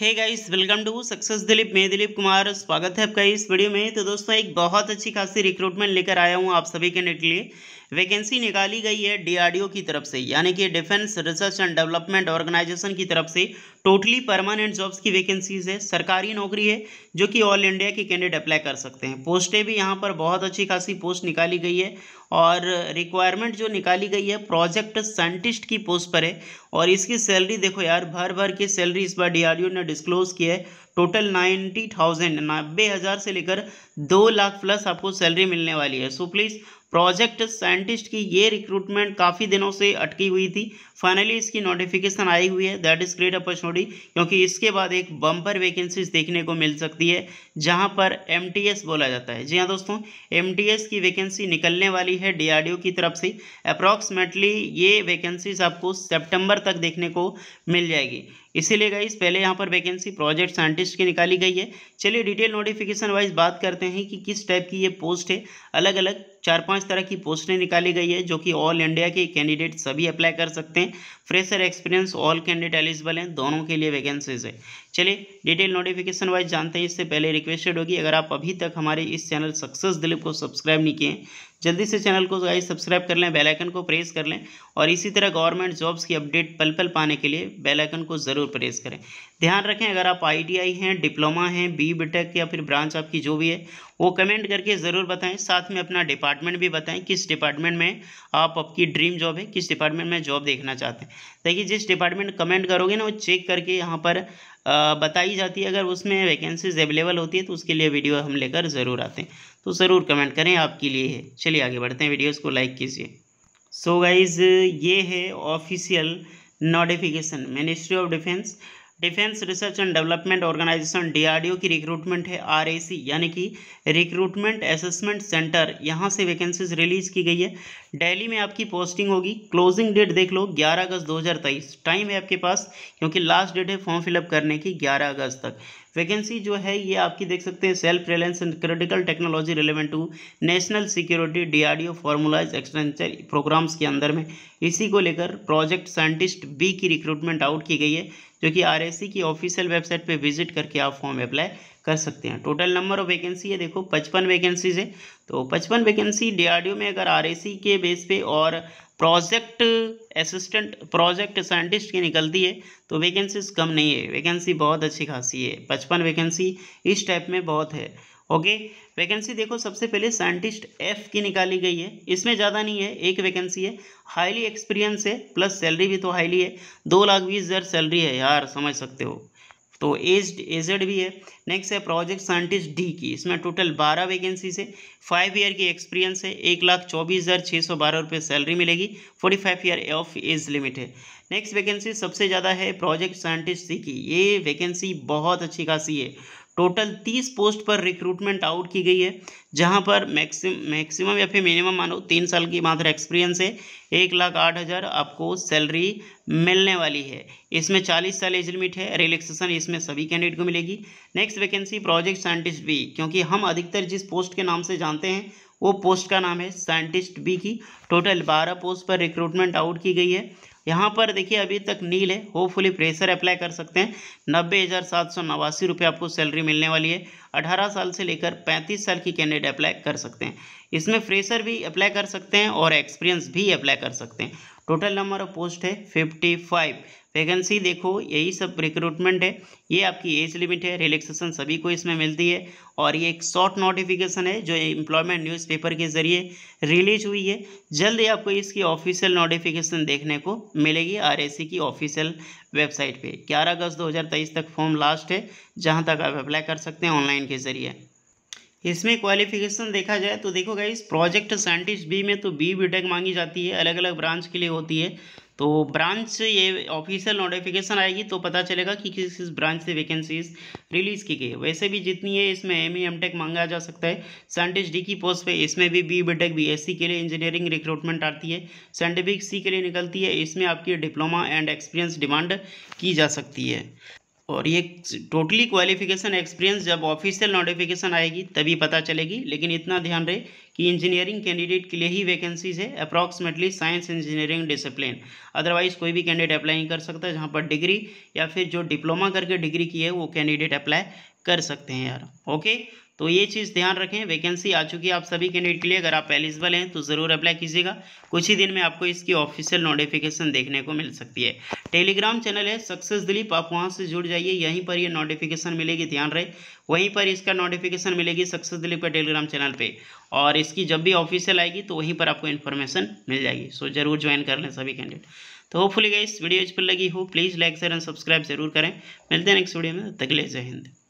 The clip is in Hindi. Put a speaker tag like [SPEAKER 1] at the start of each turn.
[SPEAKER 1] hey guys welcome to success Dilip मैं दिलीप कुमार स्वागत है आपका इस वीडियो में तो दोस्तों एक बहुत अच्छी खासी रिक्रूटमेंट लेकर आया हूँ आप सभी के नेट के लिए वैकेंसी निकाली गई है डीआरडीओ की तरफ से यानी कि defence research and development organisation की तरफ से टोटली परमानेंट जॉब्स की वैकेंसीज है सरकारी नौकरी है जो कि ऑल इंडिया के कैंडिडेट अप्लाई कर सकते हैं पोस्टें भी यहाँ पर बहुत अच्छी खासी पोस्ट निकाली गई है और रिक्वायरमेंट जो निकाली गई है प्रोजेक्ट साइंटिस्ट की पोस्ट पर है और इसकी सैलरी देखो यार भर भर की सैलरी इस बार डी ने डिस्क्लोज की है टोटल नाइन्टी थाउजेंड नब्बे हज़ार से लेकर दो लाख प्लस आपको सैलरी मिलने वाली है सो प्लीज़ प्रोजेक्ट साइंटिस्ट की ये रिक्रूटमेंट काफ़ी दिनों से अटकी हुई थी फाइनली इसकी नोटिफिकेशन आई हुई है दैट इज़ ग्रेट अपॉर्चुनिटी क्योंकि इसके बाद एक बम्पर वैकेंसीज देखने को मिल सकती है जहां पर एम बोला जाता है जी हाँ दोस्तों एम की वैकेंसी निकलने वाली है डी की तरफ से अप्रॉक्सीमेटली ये वैकेंसीज आपको सेप्टेम्बर तक देखने को मिल जाएगी इसीलिए गई पहले यहाँ पर वैकेंसी प्रोजेक्ट साइंटिस्ट की निकाली गई है चलिए डिटेल नोटिफिकेशन वाइज बात करते हैं कि किस टाइप की ये पोस्ट है अलग अलग चार पांच तरह की पोस्टें निकाली गई है जो कि ऑल इंडिया के कैंडिडेट सभी अप्लाई कर सकते हैं fresher experience all candidate eligible हैं दोनों के लिए वैकेंसीज है चलिए डिटेल नोटिफिकेशन वाइज जानते हैं इससे पहले रिक्वेस्टेड होगी अगर आप अभी तक हमारे इस चैनल सक्सेस दिलीप को सब्सक्राइब नहीं किए जल्दी से चैनल को गाइस सब्सक्राइब कर लें बेल आइकन को प्रेस कर लें और इसी तरह गवर्नमेंट जॉब्स की अपडेट पल पल पाने के लिए बेल आइकन को ज़रूर प्रेस करें ध्यान रखें अगर आप आईटीआई हैं डिप्लोमा हैं बी बीटेक या फिर ब्रांच आपकी जो भी है वो कमेंट करके ज़रूर बताएं साथ में अपना डिपार्टमेंट भी बताएं किस डिपार्टमेंट में आप आपकी ड्रीम जॉब है किस डिपार्टमेंट में जॉब देखना चाहते हैं देखिए जिस डिपार्टमेंट कमेंट करोगे ना वो चेक करके यहाँ पर बताई जाती है अगर उसमें वैकेंसीज अवेलेबल होती है तो उसके लिए वीडियो हम लेकर ज़रूर आते हैं तो ज़रूर कमेंट करें आपके लिए है चलिए आगे बढ़ते हैं वीडियोज़ को लाइक कीजिए सो गाइज़ ये है official notification ministry of defence defence research and development organisation DRDO की रिक्रूटमेंट है आरएसी यानी कि रिक्रूटमेंट असेसमेंट सेंटर यहाँ से वैकेंसीज रिलीज की गई है दिल्ली में आपकी पोस्टिंग होगी क्लोजिंग डेट देख लो 11 अगस्त 2023 टाइम है आपके पास क्योंकि लास्ट डेट है फॉर्म फिलअप करने की 11 अगस्त तक वैकेंसी जो है ये आपकी देख सकते हैं self reliance and critical technology relevant to national security DRDO formulise एक्सटेंचर प्रोग्राम्स के अंदर में इसी को लेकर प्रोजेक्ट साइंटिस्ट बी की रिक्रूटमेंट आउट की गई है जो कि आर की ऑफिशियल वेबसाइट पर विजिट करके आप फॉर्म अप्लाई कर सकते हैं टोटल नंबर ऑफ वैकेंसी है देखो पचपन वैकेंसीज है तो पचपन वैकेंसी डीआरडीओ में अगर आर के बेस पे और प्रोजेक्ट असिस्टेंट प्रोजेक्ट साइंटिस्ट की निकलती है तो वैकेंसीज कम नहीं है वैकेंसी बहुत अच्छी खासी है पचपन वैकेंसी इस टाइप में बहुत है ओके वैकेंसी देखो सबसे पहले साइंटिस्ट एफ की निकाली गई है इसमें ज़्यादा नहीं है एक वैकेंसी है हाईली एक्सपीरियंस है प्लस सैलरी भी तो हाईली है दो लाख बीस हज़ार सैलरी है यार समझ सकते हो तो एज एजेड भी है नेक्स्ट है प्रोजेक्ट साइंटिस्ट डी की इसमें टोटल बारह वैकेंसी से फाइव ईयर की एक्सपीरियंस है एक लाख चौबीस हज़ार छः सौ बारह रुपये सैलरी मिलेगी forty five year of age limit है नेक्स्ट वैकेंसी सबसे ज़्यादा है प्रोजेक्ट साइंटिस्ट सी की ये वैकेंसी बहुत अच्छी खासी है टोटल तीस पोस्ट पर रिक्रूटमेंट आउट की गई है जहां पर मैक्सिम मैक्सिमम या फिर मिनिमम मानो तीन साल की मात्र एक्सपीरियंस है एक लाख आठ हज़ार आपको सैलरी मिलने वाली है इसमें चालीस साल एज लिमिट है रिलैक्सेशन इसमें सभी कैंडिडेट को मिलेगी नेक्स्ट वैकेंसी प्रोजेक्ट साइंटिस्ट भी क्योंकि हम अधिकतर जिस पोस्ट के नाम से जानते हैं वो पोस्ट का नाम है साइंटिस्ट बी की टोटल बारह पोस्ट पर रिक्रूटमेंट आउट की गई है यहाँ पर देखिए अभी तक नील है होपफुली प्रेशर अप्लाई कर सकते हैं नब्बे हज़ार सात सौ नवासी रुपये आपको सैलरी मिलने वाली है अठारह साल से लेकर पैंतीस साल की कैंडिडेट अप्लाई कर सकते हैं इसमें फ्रेशर भी अप्लाई कर सकते हैं और एक्सपीरियंस भी अप्लाई कर सकते हैं टोटल नंबर ऑफ पोस्ट है फिफ्टी फाइव वैकेंसी देखो यही सब रिक्रूटमेंट है ये आपकी एज लिमिट है रिलैक्सेशन सभी को इसमें मिलती है और ये एक शॉर्ट नोटिफिकेशन है जो एम्प्लॉयमेंट न्यूज़पेपर के ज़रिए रिलीज हुई है जल्द ही आपको इसकी ऑफिशियल नोटिफिकेशन देखने को मिलेगी आरएसी e की ऑफिशियल वेबसाइट पे 11 अगस्त 2023 तक फॉर्म लास्ट है जहाँ तक आप अप्लाई कर सकते हैं ऑनलाइन के ज़रिए इसमें क्वालिफिकेशन देखा जाए तो देखो गाइस प्रोजेक्ट साइंटिस्ट बी में तो बी बी मांगी जाती है अलग अलग ब्रांच के लिए होती है तो ब्रांच से ये ऑफिशियल नोटिफिकेशन आएगी तो पता चलेगा कि किस किस ब्रांच से वैकेंसीज रिलीज़ की गई है वैसे भी जितनी है इसमें एम ई एम टेक मांगा जा सकता है साइंटिस्ट डी की पोस्ट पे इसमें भी B B tech B S C के लिए इंजीनियरिंग रिक्रूटमेंट आती है साइंटिफिक सी के लिए निकलती है इसमें आपकी डिप्लोमा एंड एक्सपीरियंस डिमांड की जा सकती है और ये टोटली क्वालिफिकेशन एक्सपीरियंस जब ऑफिशियल नोटिफिकेशन आएगी तभी पता चलेगी लेकिन इतना ध्यान रहे कि इंजीनियरिंग कैंडिडेट के लिए ही वैकेंसीज है approximately science engineering discipline otherwise कोई भी कैंडिडेट अप्लाई नहीं कर सकता जहाँ पर डिग्री या फिर जो डिप्लोमा करके डिग्री की है वो कैंडिडेट अप्लाई कर सकते हैं यार ओके तो ये चीज़ ध्यान रखें वैकेंसी आ चुकी है आप सभी कैंडिडेट के लिए अगर आप एलिजिबल हैं तो ज़रूर अप्लाई कीजिएगा कुछ ही दिन में आपको इसकी ऑफिशियल नोटिफिकेशन देखने को मिल सकती है टेलीग्राम चैनल है सक्सेस दिलीप आप वहाँ से जुड़ जाइए यहीं पर ये नोटिफिकेशन मिलेगी ध्यान रहे वहीं पर इसका नोटिफिकेशन मिलेगी सक्सेस दिलीप का टेलीग्राम चैनल पर और इसकी जब भी ऑफिशियल आएगी तो वहीं पर आपको इन्फॉर्मेशन मिल जाएगी सो जरूर ज्वाइन कर लें सभी कैंडिडेट तो होपफुली गई इस वीडियो इस पर लगी हो please like share and subscribe जरूर करें मिलते हैं नेक्स्ट वीडियो में तकले जय हिंद